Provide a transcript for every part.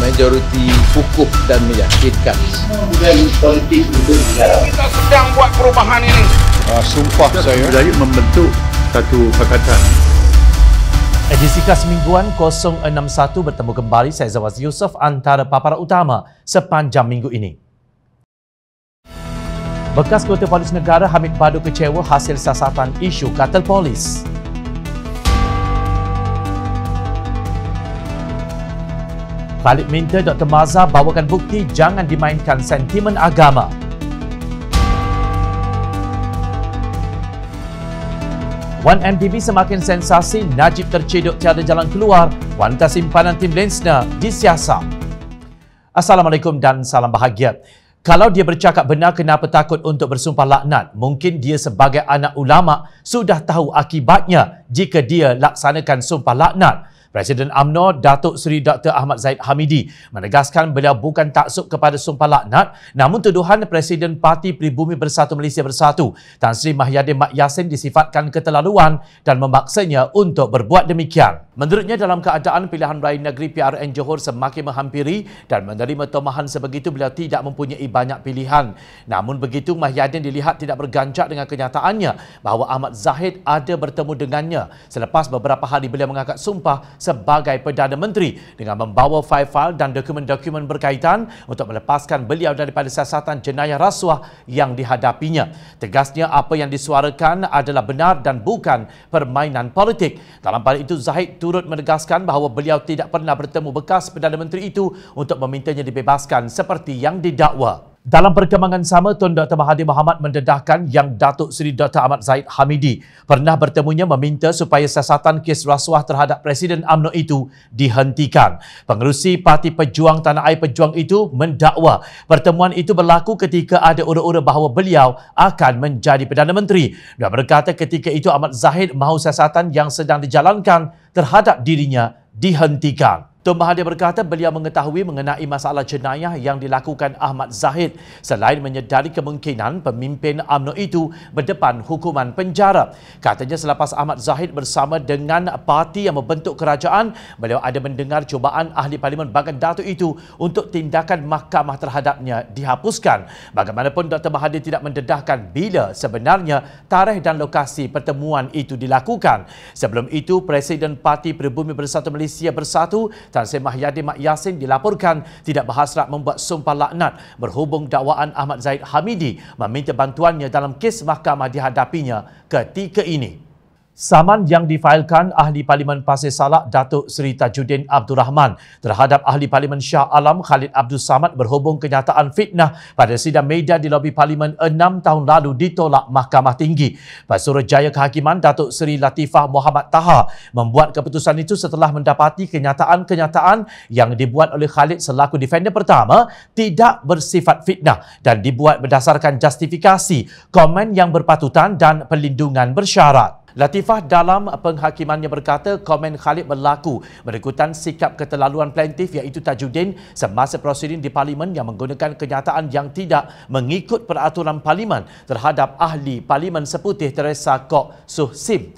majoriti kukuh dan meyakinkan. Kita sedang buat perubahan ini. Uh, sumpah Kita saya. Sudah membentuk satu pakatan. Edisi khas mingguan 061 bertemu kembali saya Zawaz Yusof antara paparan utama sepanjang minggu ini. Bekas Ketua Polis Negara Hamid Badu kecewa hasil sasatan isu katil polis. balik minta Dr. Maza bawakan bukti jangan dimainkan sentimen agama. Wan MDB semakin sensasi Najib terceduk tiada jalan keluar wanita simpanan tim Lensna disiasat. Assalamualaikum dan salam bahagia. Kalau dia bercakap benar kenapa takut untuk bersumpah laknat? Mungkin dia sebagai anak ulama sudah tahu akibatnya jika dia laksanakan sumpah laknat. Presiden UMNO Datuk Seri Dr. Ahmad Zaid Hamidi menegaskan beliau bukan taksub kepada sumpah laknat namun tuduhan Presiden Parti Pribumi Bersatu Malaysia Bersatu Tan Sri Mahyadin Mak Yassin disifatkan keterlaluan dan memaksanya untuk berbuat demikian. Menurutnya dalam keadaan pilihan raya negeri PRN Johor semakin menghampiri dan menerima tomahan sebegitu beliau tidak mempunyai banyak pilihan. Namun begitu Mahyadin dilihat tidak berganjak dengan kenyataannya bahawa Ahmad Zahid ada bertemu dengannya selepas beberapa hari beliau mengangkat sumpah sebagai Perdana Menteri dengan membawa file-file dan dokumen-dokumen berkaitan untuk melepaskan beliau daripada siasatan jenayah rasuah yang dihadapinya. Tegasnya apa yang disuarakan adalah benar dan bukan permainan politik. Dalam pada itu, Zahid turut menegaskan bahawa beliau tidak pernah bertemu bekas Perdana Menteri itu untuk memintanya dibebaskan seperti yang didakwa. Dalam perkembangan sama, Tun Dr. Mahathir Mohamad mendedahkan yang Datuk Seri Dr. Ahmad Zaid Hamidi pernah bertemunya meminta supaya siasatan kes rasuah terhadap Presiden Amno itu dihentikan. Pengerusi Parti Pejuang Tanah Air Pejuang itu mendakwa pertemuan itu berlaku ketika ada ura-ura bahawa beliau akan menjadi Perdana Menteri dan berkata ketika itu Ahmad Zaid mahu siasatan yang sedang dijalankan terhadap dirinya dihentikan. Tun Mahathir berkata beliau mengetahui mengenai masalah jenayah yang dilakukan Ahmad Zahid selain menyedari kemungkinan pemimpin UMNO itu berdepan hukuman penjara. Katanya selepas Ahmad Zahid bersama dengan parti yang membentuk kerajaan, beliau ada mendengar cubaan ahli parlimen Bagan Datu itu untuk tindakan mahkamah terhadapnya dihapuskan. Bagaimanapun Dr. Mahathir tidak mendedahkan bila sebenarnya tarikh dan lokasi pertemuan itu dilakukan. Sebelum itu, Presiden Parti Peribumi Bersatu Malaysia Bersatu Tan Sri Mahyadi Mak Yasin dilaporkan tidak berhasrat membuat sumpah laknat berhubung dakwaan Ahmad Zaid Hamidi meminta bantuannya dalam kes mahkamah dihadapinya ketika ini. Saman yang difailkan Ahli Parlimen Pasir Salak Datuk Seri Tajuddin Abdul Rahman terhadap Ahli Parlimen Shah Alam Khalid Abdul Samad berhubung kenyataan fitnah pada sidang media di lobi Parlimen enam tahun lalu ditolak Mahkamah Tinggi. Pasuruh Jaya Kehakiman Datuk Seri Latifah Muhammad Taha membuat keputusan itu setelah mendapati kenyataan-kenyataan yang dibuat oleh Khalid selaku defender pertama tidak bersifat fitnah dan dibuat berdasarkan justifikasi, komen yang berpatutan dan perlindungan bersyarat. Latifah dalam penghakimannya berkata komen Khalid berlaku berikutan sikap keterlaluan plaintif iaitu Tajuddin semasa prosedur di parlimen yang menggunakan kenyataan yang tidak mengikut peraturan parlimen terhadap ahli parlimen seputih Teresa Kok Suh Sim.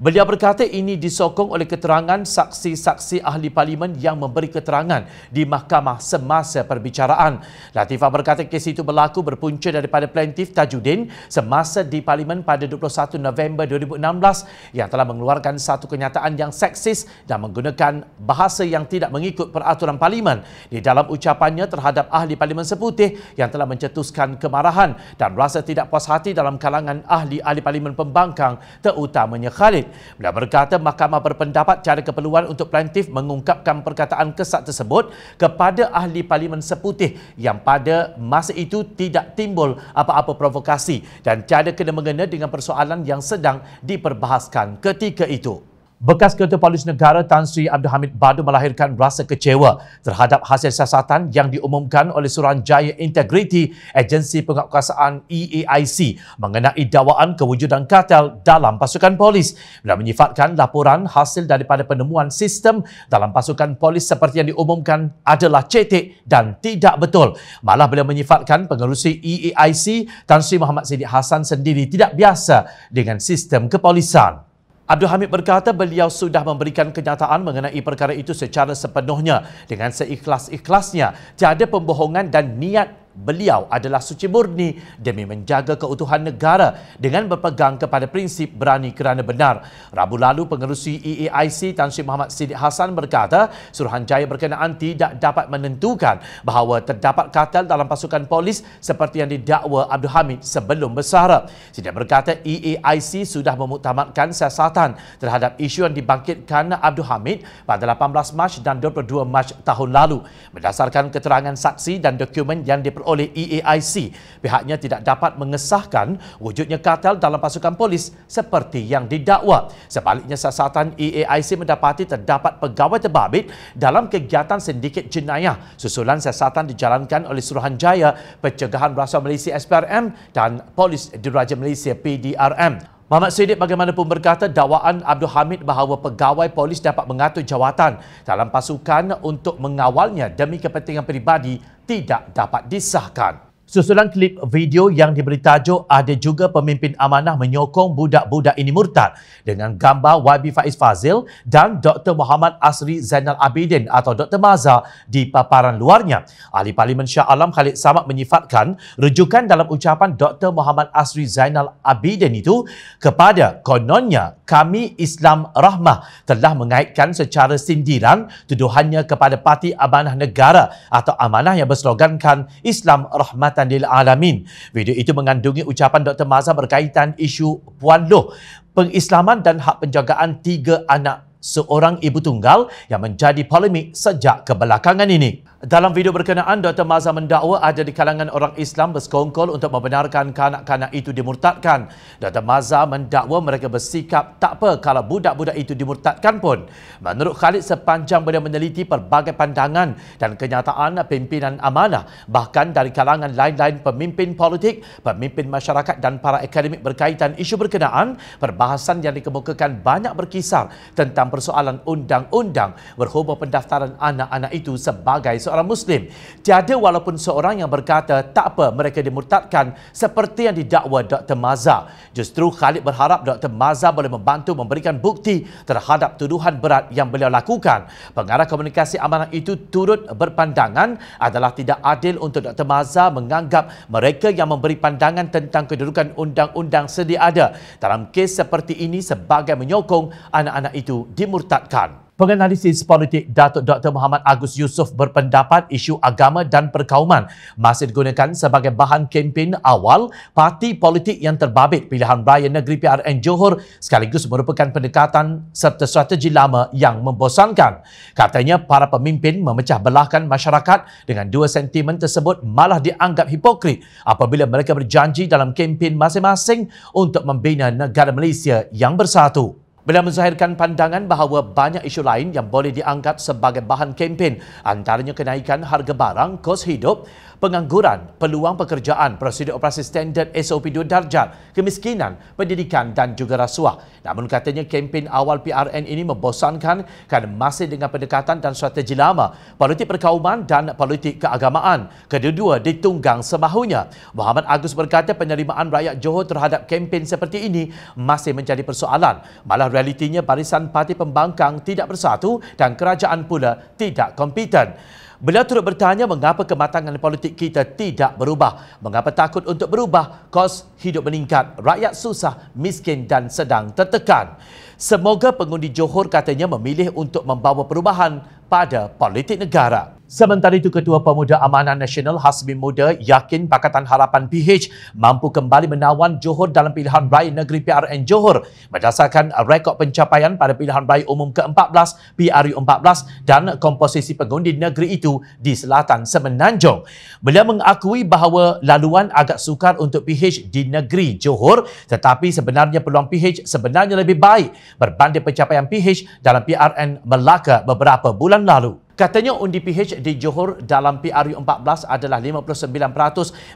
Beliau berkata ini disokong oleh keterangan saksi-saksi ahli parlimen yang memberi keterangan di mahkamah semasa perbicaraan. Latifah berkata kes itu berlaku berpunca daripada plaintif Tajuddin semasa di parlimen pada 21 November 2016 yang telah mengeluarkan satu kenyataan yang seksis dan menggunakan bahasa yang tidak mengikut peraturan parlimen di dalam ucapannya terhadap ahli parlimen seputih yang telah mencetuskan kemarahan dan rasa tidak puas hati dalam kalangan ahli-ahli parlimen pembangkang terutamanya Khalid. Khalid. Beliau berkata mahkamah berpendapat tiada keperluan untuk plaintif mengungkapkan perkataan kesat tersebut kepada ahli parlimen seputih yang pada masa itu tidak timbul apa-apa provokasi dan tiada kena-mengena dengan persoalan yang sedang diperbahaskan ketika itu. Bekas Ketua Polis Negara Tan Sri Abdul Hamid Badu melahirkan rasa kecewa terhadap hasil siasatan yang diumumkan oleh Suranjaya Integrity Agensi Penguatkuasaan EAIC mengenai dakwaan kewujudan kartel dalam pasukan polis Beliau menyifatkan laporan hasil daripada penemuan sistem dalam pasukan polis seperti yang diumumkan adalah cetek dan tidak betul. Malah beliau menyifatkan pengerusi EAIC Tan Sri Muhammad Siddiq Hassan sendiri tidak biasa dengan sistem kepolisan. Abdul Hamid berkata beliau sudah memberikan kenyataan mengenai perkara itu secara sepenuhnya dengan seikhlas-ikhlasnya. Tiada pembohongan dan niat beliau adalah suci murni demi menjaga keutuhan negara dengan berpegang kepada prinsip berani kerana benar. Rabu lalu, pengerusi EAIC Tan Sri Muhammad Siddiq Hassan berkata, Suruhanjaya berkenaan tidak dapat menentukan bahawa terdapat katal dalam pasukan polis seperti yang didakwa Abdul Hamid sebelum bersara. Siddiq berkata EAIC sudah memutamatkan siasatan terhadap isu yang dibangkitkan Abdul Hamid pada 18 Mac dan 22 Mac tahun lalu. Berdasarkan keterangan saksi dan dokumen yang diperlukan oleh EAIC. Pihaknya tidak dapat mengesahkan wujudnya kartel dalam pasukan polis seperti yang didakwa. Sebaliknya, sasatan EAIC mendapati terdapat pegawai terbabit dalam kegiatan sindiket jenayah. Susulan sasatan dijalankan oleh Suruhanjaya, Pencegahan Rasuah Malaysia SPRM dan Polis Diraja Malaysia PDRM. Muhammad Sidik bagaimanapun berkata dakwaan Abdul Hamid bahawa pegawai polis dapat mengatur jawatan dalam pasukan untuk mengawalnya demi kepentingan peribadi tidak dapat disahkan. Susulan klip video yang diberi tajuk ada juga pemimpin amanah menyokong budak-budak ini murtad dengan gambar YB Faiz Fazil dan Dr. Muhammad Asri Zainal Abidin atau Dr. Mazhar di paparan luarnya. Ahli Parlimen Shah Alam Khalid Samad menyifatkan rujukan dalam ucapan Dr. Muhammad Asri Zainal Abidin itu kepada kononnya kami Islam Rahmah telah mengaitkan secara sindiran tuduhannya kepada Parti Amanah Negara atau amanah yang berslogankan Islam Rahmatan Jabatan Lil Alamin. Video itu mengandungi ucapan Dr. Mazhar berkaitan isu Puan Loh, pengislaman dan hak penjagaan tiga anak seorang ibu tunggal yang menjadi polemik sejak kebelakangan ini. Dalam video berkenaan, Dr. Maza mendakwa ada di kalangan orang Islam bersekongkol untuk membenarkan kanak-kanak itu dimurtadkan. Dr. Maza mendakwa mereka bersikap tak apa kalau budak-budak itu dimurtadkan pun. Menurut Khalid, sepanjang beliau meneliti pelbagai pandangan dan kenyataan pimpinan amanah, bahkan dari kalangan lain-lain pemimpin politik, pemimpin masyarakat dan para akademik berkaitan isu berkenaan, perbahasan yang dikemukakan banyak berkisar tentang persoalan undang-undang berhubung pendaftaran anak-anak itu sebagai seorang Muslim. Tiada walaupun seorang yang berkata tak apa mereka dimurtadkan seperti yang didakwa Dr. Mazza. Justru Khalid berharap Dr. Mazza boleh membantu memberikan bukti terhadap tuduhan berat yang beliau lakukan. Pengarah komunikasi amanah itu turut berpandangan adalah tidak adil untuk Dr. Mazza menganggap mereka yang memberi pandangan tentang kedudukan undang-undang sedia ada dalam kes seperti ini sebagai menyokong anak-anak itu di dimurtadkan. Penganalisis politik Datuk Dr. Muhammad Agus Yusof berpendapat isu agama dan perkauman masih digunakan sebagai bahan kempen awal parti politik yang terbabit pilihan raya negeri PRN Johor sekaligus merupakan pendekatan serta strategi lama yang membosankan. Katanya para pemimpin memecah belahkan masyarakat dengan dua sentimen tersebut malah dianggap hipokrit apabila mereka berjanji dalam kempen masing-masing untuk membina negara Malaysia yang bersatu. Beliau menzahirkan pandangan bahawa banyak isu lain yang boleh diangkat sebagai bahan kempen antaranya kenaikan harga barang, kos hidup, pengangguran, peluang pekerjaan, prosedur operasi standard SOP 2 darjat, kemiskinan, pendidikan dan juga rasuah. Namun katanya kempen awal PRN ini membosankan kerana masih dengan pendekatan dan strategi lama, politik perkauman dan politik keagamaan. Kedua-dua ditunggang semahunya. Muhammad Agus berkata penerimaan rakyat Johor terhadap kempen seperti ini masih menjadi persoalan. Malah realitinya barisan parti pembangkang tidak bersatu dan kerajaan pula tidak kompeten. Beliau turut bertanya mengapa kematangan politik kita tidak berubah. Mengapa takut untuk berubah? Kos hidup meningkat, rakyat susah, miskin dan sedang tertekan. Semoga pengundi Johor katanya memilih untuk membawa perubahan pada politik negara. Sementara itu, Ketua Pemuda Amanah Nasional Hasbi Muda yakin Pakatan Harapan PH mampu kembali menawan Johor dalam pilihan raya negeri PRN Johor berdasarkan rekod pencapaian pada pilihan raya umum ke-14 PRU14 dan komposisi pengundi negeri itu di selatan Semenanjung. Beliau mengakui bahawa laluan agak sukar untuk PH di negeri Johor tetapi sebenarnya peluang PH sebenarnya lebih baik berbanding pencapaian PH dalam PRN Melaka beberapa bulan lalu. Katanya undi PH di Johor dalam PRU14 adalah 59%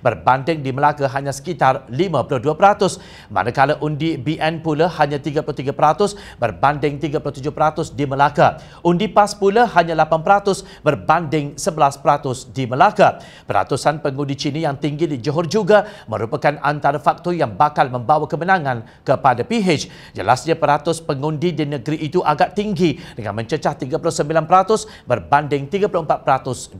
berbanding di Melaka hanya sekitar 52%. Manakala undi BN pula hanya 33% berbanding 37% di Melaka. Undi PAS pula hanya 8% berbanding 11% di Melaka. Peratusan pengundi Cina yang tinggi di Johor juga merupakan antara faktor yang bakal membawa kemenangan kepada PH. Jelasnya peratus pengundi di negeri itu agak tinggi dengan mencecah 39% berbanding berbanding 34%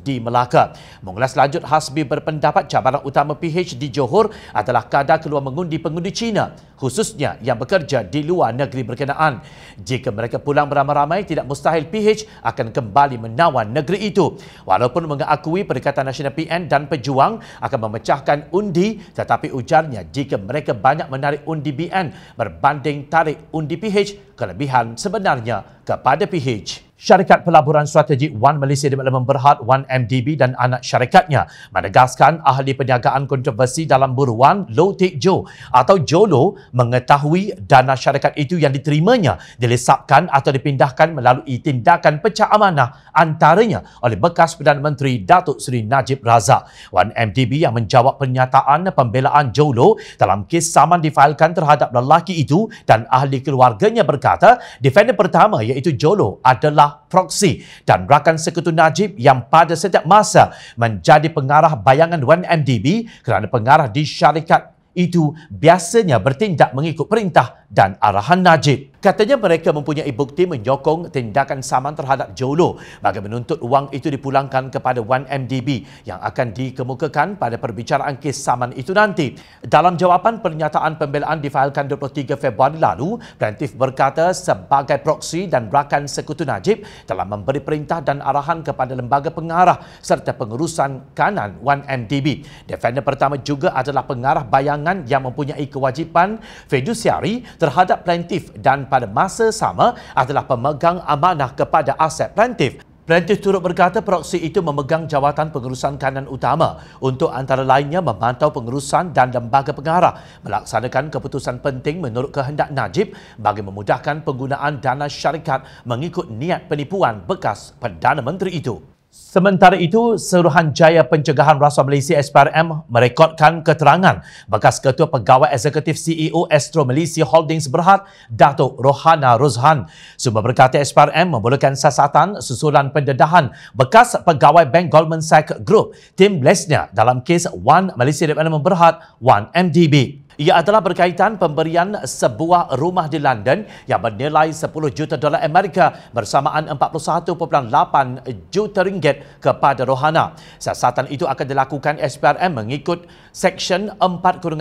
di Melaka. Mengulas lanjut Hasbi berpendapat cabaran utama PH di Johor adalah kadar keluar mengundi pengundi China khususnya yang bekerja di luar negeri berkenaan. Jika mereka pulang beramai-ramai, tidak mustahil PH akan kembali menawan negeri itu. Walaupun mengakui Perikatan Nasional PN dan Pejuang akan memecahkan undi, tetapi ujarnya jika mereka banyak menarik undi BN berbanding tarik undi PH, kelebihan sebenarnya kepada PH. Syarikat Pelaburan Strategik One Malaysia Development Berhad, One MDB dan anak syarikatnya menegaskan ahli perniagaan kontroversi dalam buruan Low Tik Joe atau Jolo mengetahui dana syarikat itu yang diterimanya dilesapkan atau dipindahkan melalui tindakan pecah amanah antaranya oleh bekas Perdana Menteri Datuk Seri Najib Razak. One MDB yang menjawab pernyataan pembelaan Jolo dalam kes saman difailkan terhadap lelaki itu dan ahli keluarganya berkata defender pertama iaitu Jolo adalah adalah proksi dan rakan sekutu Najib yang pada setiap masa menjadi pengarah bayangan 1MDB kerana pengarah di syarikat itu biasanya bertindak mengikut perintah dan arahan Najib. Katanya mereka mempunyai bukti menyokong tindakan saman terhadap Jolo bagi menuntut wang itu dipulangkan kepada 1MDB yang akan dikemukakan pada perbicaraan kes saman itu nanti. Dalam jawapan pernyataan pembelaan difailkan 23 Februari lalu, Plaintiff berkata sebagai proksi dan rakan sekutu Najib telah memberi perintah dan arahan kepada lembaga pengarah serta pengurusan kanan 1MDB. Defender pertama juga adalah pengarah bayangan yang mempunyai kewajipan fedusiari terhadap Plaintiff dan pada masa sama adalah pemegang amanah kepada aset plaintif. Plaintif turut berkata proksi itu memegang jawatan pengurusan kanan utama untuk antara lainnya memantau pengurusan dan lembaga pengarah, melaksanakan keputusan penting menurut kehendak Najib bagi memudahkan penggunaan dana syarikat mengikut niat penipuan bekas Perdana Menteri itu. Sementara itu, Seruhan Jaya Pencegahan Rasuah Malaysia SPRM merekodkan keterangan bekas Ketua Pegawai Eksekutif CEO Astro Malaysia Holdings Berhad, Datuk Rohana Rozhan. Sumber berkata SPRM memulakan siasatan susulan pendedahan bekas pegawai Bank Goldman Sachs Group, Tim Lesnya dalam kes One Malaysia Development Berhad, One MDB. Ia adalah berkaitan pemberian sebuah rumah di London yang bernilai 10 juta dolar Amerika bersamaan 41.8 juta ringgit kepada Rohana. Siasatan itu akan dilakukan SPRM mengikut Seksyen 4-1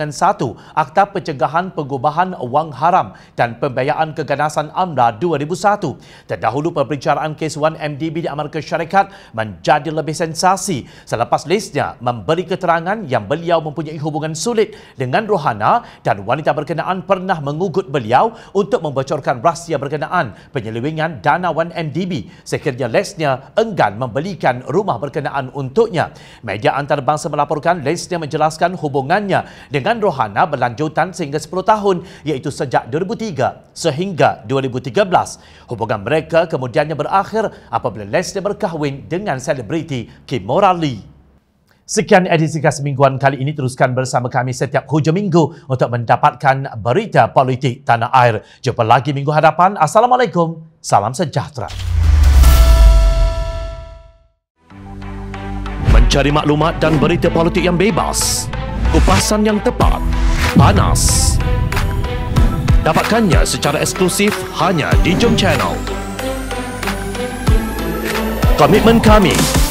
Akta Pencegahan Pengubahan Wang Haram dan Pembiayaan Keganasan AMRA 2001. Terdahulu perbicaraan kes 1 MDB di Amerika Syarikat menjadi lebih sensasi selepas listnya memberi keterangan yang beliau mempunyai hubungan sulit dengan Rohana Rana dan wanita berkenaan pernah mengugut beliau untuk membocorkan rahsia berkenaan penyelewengan dana 1MDB sekiranya Lesnya enggan membelikan rumah berkenaan untuknya. Media antarabangsa melaporkan Lesnya menjelaskan hubungannya dengan Rohana berlanjutan sehingga 10 tahun iaitu sejak 2003 sehingga 2013. Hubungan mereka kemudiannya berakhir apabila Lesnya berkahwin dengan selebriti Kimora Lee. Sekian edisi khas mingguan kali ini teruskan bersama kami setiap hujung minggu untuk mendapatkan berita politik tanah air. Jumpa lagi minggu hadapan. Assalamualaikum. Salam sejahtera. Mencari maklumat dan berita politik yang bebas. Kupasan yang tepat. Panas. Dapatkannya secara eksklusif hanya di Jom Channel. Komitmen kami, kami